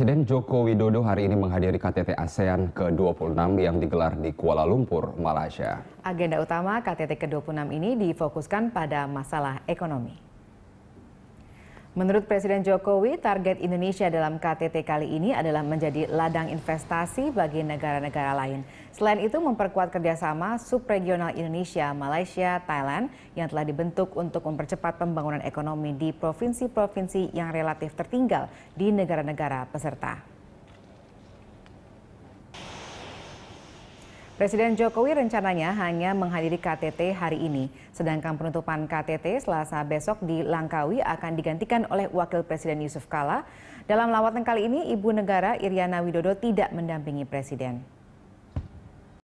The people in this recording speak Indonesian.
Presiden Joko Widodo hari ini menghadiri KTT ASEAN ke-26 yang digelar di Kuala Lumpur, Malaysia. Agenda utama KTT ke-26 ini difokuskan pada masalah ekonomi. Menurut Presiden Jokowi, target Indonesia dalam KTT kali ini adalah menjadi ladang investasi bagi negara-negara lain. Selain itu, memperkuat kerjasama subregional Indonesia, Malaysia, Thailand yang telah dibentuk untuk mempercepat pembangunan ekonomi di provinsi-provinsi yang relatif tertinggal di negara-negara peserta. Presiden Jokowi rencananya hanya menghadiri KTT hari ini, sedangkan penutupan KTT Selasa besok di Langkawi akan digantikan oleh Wakil Presiden Yusuf Kala. Dalam lawatan kali ini, Ibu Negara Iriana Widodo tidak mendampingi Presiden.